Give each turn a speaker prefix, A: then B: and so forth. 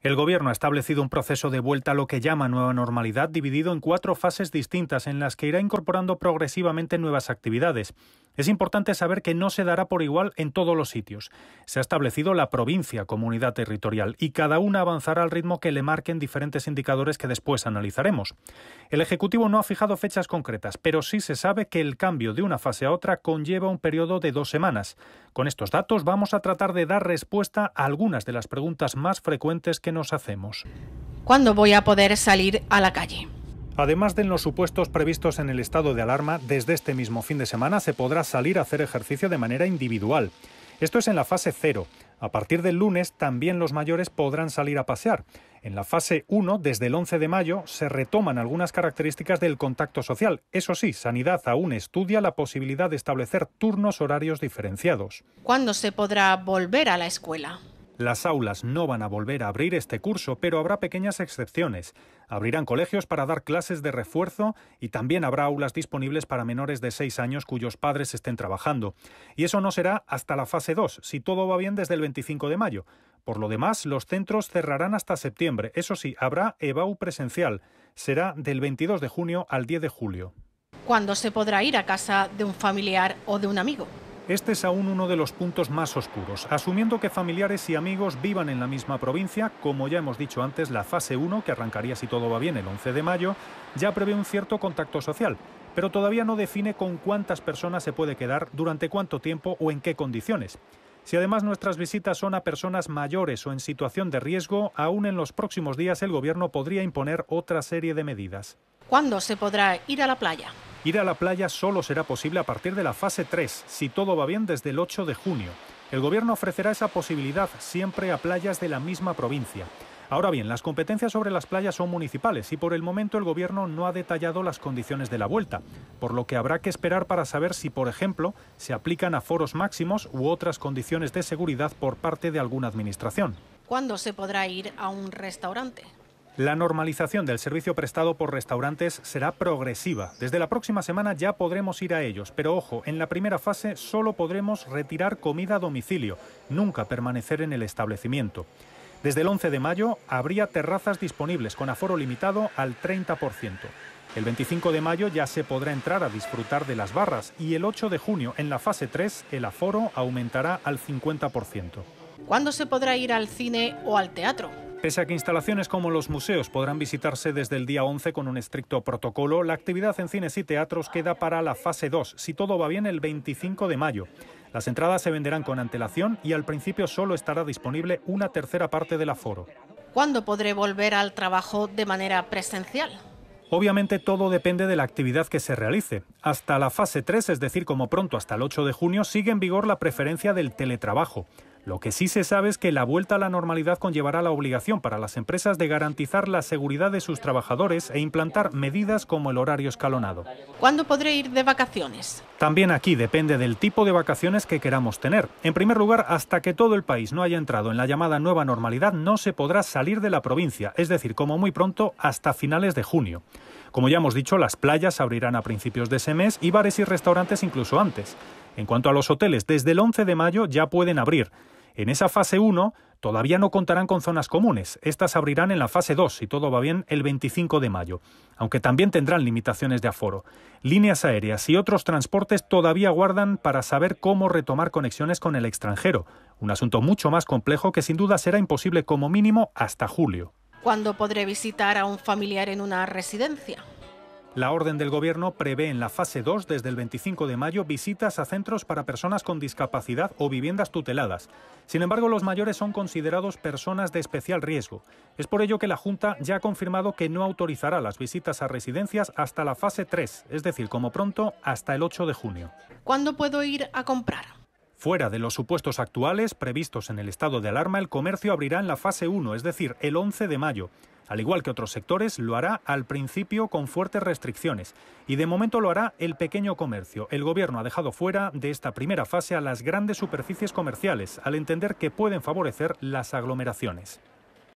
A: El Gobierno ha establecido un proceso de vuelta a lo que llama nueva normalidad dividido en cuatro fases distintas en las que irá incorporando progresivamente nuevas actividades. Es importante saber que no se dará por igual en todos los sitios. Se ha establecido la provincia como unidad territorial y cada una avanzará al ritmo que le marquen diferentes indicadores que después analizaremos. El Ejecutivo no ha fijado fechas concretas, pero sí se sabe que el cambio de una fase a otra conlleva un periodo de dos semanas. Con estos datos vamos a tratar de dar respuesta a algunas de las preguntas más frecuentes que nos hacemos.
B: ¿Cuándo voy a poder salir a la calle?
A: Además de los supuestos previstos en el estado de alarma, desde este mismo fin de semana se podrá salir a hacer ejercicio de manera individual. Esto es en la fase 0. A partir del lunes también los mayores podrán salir a pasear. En la fase 1, desde el 11 de mayo, se retoman algunas características del contacto social. Eso sí, Sanidad aún estudia la posibilidad de establecer turnos horarios diferenciados.
B: ¿Cuándo se podrá volver a la escuela?
A: Las aulas no van a volver a abrir este curso, pero habrá pequeñas excepciones. Abrirán colegios para dar clases de refuerzo y también habrá aulas disponibles para menores de 6 años cuyos padres estén trabajando. Y eso no será hasta la fase 2, si todo va bien desde el 25 de mayo. Por lo demás, los centros cerrarán hasta septiembre. Eso sí, habrá EBAU presencial. Será del 22 de junio al 10 de julio.
B: ¿Cuándo se podrá ir a casa de un familiar o de un amigo?
A: Este es aún uno de los puntos más oscuros. Asumiendo que familiares y amigos vivan en la misma provincia, como ya hemos dicho antes, la fase 1, que arrancaría si todo va bien el 11 de mayo, ya prevé un cierto contacto social, pero todavía no define con cuántas personas se puede quedar, durante cuánto tiempo o en qué condiciones. Si además nuestras visitas son a personas mayores o en situación de riesgo, aún en los próximos días el Gobierno podría imponer otra serie de medidas.
B: ¿Cuándo se podrá ir a la playa?
A: Ir a la playa solo será posible a partir de la fase 3, si todo va bien desde el 8 de junio. El gobierno ofrecerá esa posibilidad siempre a playas de la misma provincia. Ahora bien, las competencias sobre las playas son municipales y por el momento el gobierno no ha detallado las condiciones de la vuelta, por lo que habrá que esperar para saber si, por ejemplo, se aplican a foros máximos u otras condiciones de seguridad por parte de alguna administración.
B: ¿Cuándo se podrá ir a un restaurante?
A: La normalización del servicio prestado por restaurantes será progresiva. Desde la próxima semana ya podremos ir a ellos, pero ojo, en la primera fase solo podremos retirar comida a domicilio, nunca permanecer en el establecimiento. Desde el 11 de mayo habría terrazas disponibles con aforo limitado al 30%. El 25 de mayo ya se podrá entrar a disfrutar de las barras y el 8 de junio en la fase 3 el aforo aumentará al 50%.
B: ¿Cuándo se podrá ir al cine o al teatro?
A: Pese a que instalaciones como los museos podrán visitarse desde el día 11 con un estricto protocolo, la actividad en cines y teatros queda para la fase 2, si todo va bien el 25 de mayo. Las entradas se venderán con antelación y al principio solo estará disponible una tercera parte del aforo.
B: ¿Cuándo podré volver al trabajo de manera presencial?
A: Obviamente todo depende de la actividad que se realice. Hasta la fase 3, es decir, como pronto hasta el 8 de junio, sigue en vigor la preferencia del teletrabajo. Lo que sí se sabe es que la vuelta a la normalidad conllevará la obligación para las empresas de garantizar la seguridad de sus trabajadores e implantar medidas como el horario escalonado.
B: ¿Cuándo podré ir de vacaciones?
A: También aquí depende del tipo de vacaciones que queramos tener. En primer lugar, hasta que todo el país no haya entrado en la llamada nueva normalidad, no se podrá salir de la provincia, es decir, como muy pronto, hasta finales de junio. Como ya hemos dicho, las playas abrirán a principios de ese mes y bares y restaurantes incluso antes. En cuanto a los hoteles, desde el 11 de mayo ya pueden abrir. En esa fase 1 todavía no contarán con zonas comunes, estas abrirán en la fase 2, si todo va bien, el 25 de mayo, aunque también tendrán limitaciones de aforo. Líneas aéreas y otros transportes todavía guardan para saber cómo retomar conexiones con el extranjero, un asunto mucho más complejo que sin duda será imposible como mínimo hasta julio.
B: ¿Cuándo podré visitar a un familiar en una residencia?
A: La orden del Gobierno prevé en la fase 2, desde el 25 de mayo, visitas a centros para personas con discapacidad o viviendas tuteladas. Sin embargo, los mayores son considerados personas de especial riesgo. Es por ello que la Junta ya ha confirmado que no autorizará las visitas a residencias hasta la fase 3, es decir, como pronto, hasta el 8 de junio.
B: ¿Cuándo puedo ir a comprar?
A: Fuera de los supuestos actuales previstos en el estado de alarma, el comercio abrirá en la fase 1, es decir, el 11 de mayo. Al igual que otros sectores, lo hará al principio con fuertes restricciones. Y de momento lo hará el pequeño comercio. El gobierno ha dejado fuera de esta primera fase a las grandes superficies comerciales, al entender que pueden favorecer las aglomeraciones.